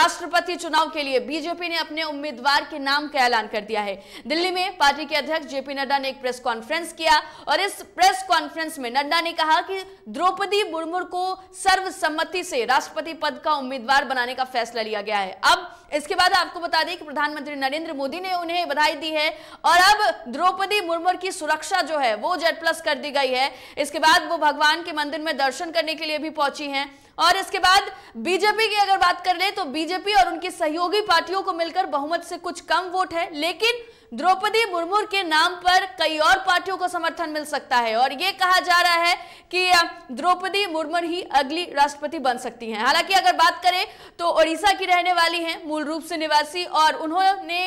राष्ट्रपति चुनाव के लिए बीजेपी ने अपने उम्मीदवार के नाम का ऐलान कर दिया है दिल्ली में पार्टी के अध्यक्ष जेपी नड्डा ने एक प्रेस कॉन्फ्रेंस किया और इस प्रेस कॉन्फ्रेंस में नड्डा ने कहा कि द्रौपदी मुर्मू को सर्वसम्मति से राष्ट्रपति पद का उम्मीदवार बनाने का फैसला लिया गया है अब इसके बाद आपको बता दें कि प्रधानमंत्री नरेंद्र मोदी ने उन्हें बधाई दी है और अब द्रौपदी मुर्मू की सुरक्षा जो है वो जेड प्लस कर दी गई है इसके बाद वो भगवान के मंदिर में दर्शन करने के लिए भी पहुंची हैं और इसके बाद बीजेपी की अगर बात कर ले तो बीजेपी और उनकी सहयोगी पार्टियों को मिलकर बहुमत से कुछ कम वोट है लेकिन द्रौपदी मुर्मू के नाम पर कई और पार्टियों को समर्थन मिल सकता है और ये कहा जा रहा है कि द्रौपदी मुर्मू ही अगली राष्ट्रपति बन सकती हैं हालांकि अगर बात करें तो ओडिशा की रहने वाली हैं मूल रूप से निवासी और उन्होंने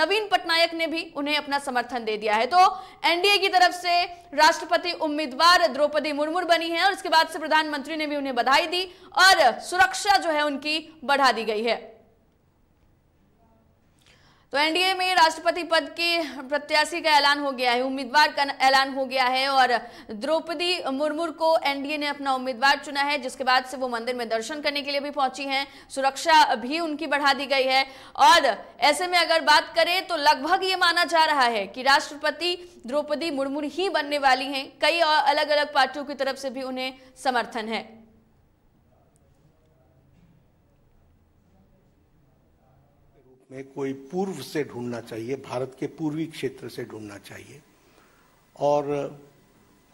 नवीन पटनायक ने भी उन्हें अपना समर्थन दे दिया है तो एनडीए की तरफ से राष्ट्रपति उम्मीदवार द्रौपदी मुर्मू बनी है और इसके बाद से प्रधानमंत्री ने भी उन्हें बधाई दी और सुरक्षा जो है उनकी बढ़ा दी गई है तो एनडीए में राष्ट्रपति पद के प्रत्याशी का ऐलान हो गया है उम्मीदवार का ऐलान हो गया है और द्रौपदी मुर्मू को एनडीए ने अपना उम्मीदवार चुना है जिसके बाद से वो मंदिर में दर्शन करने के लिए भी पहुंची हैं सुरक्षा भी उनकी बढ़ा दी गई है और ऐसे में अगर बात करें तो लगभग ये माना जा रहा है कि राष्ट्रपति द्रौपदी मुर्मू ही बनने वाली हैं कई अलग अलग पार्टियों की तरफ से भी उन्हें समर्थन है रूप में कोई पूर्व से ढूंढना चाहिए भारत के पूर्वी क्षेत्र से ढूंढना चाहिए और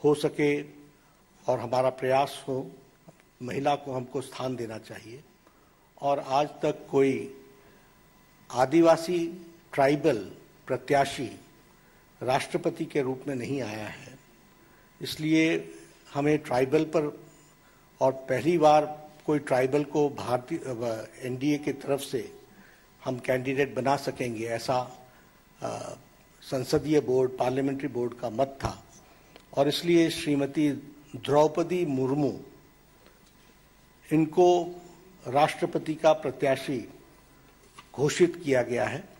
हो सके और हमारा प्रयास हो महिला को हमको स्थान देना चाहिए और आज तक कोई आदिवासी ट्राइबल प्रत्याशी राष्ट्रपति के रूप में नहीं आया है इसलिए हमें ट्राइबल पर और पहली बार कोई ट्राइबल को भारतीय एनडीए की तरफ से हम कैंडिडेट बना सकेंगे ऐसा संसदीय बोर्ड पार्लियामेंट्री बोर्ड का मत था और इसलिए श्रीमती द्रौपदी मुर्मू इनको राष्ट्रपति का प्रत्याशी घोषित किया गया है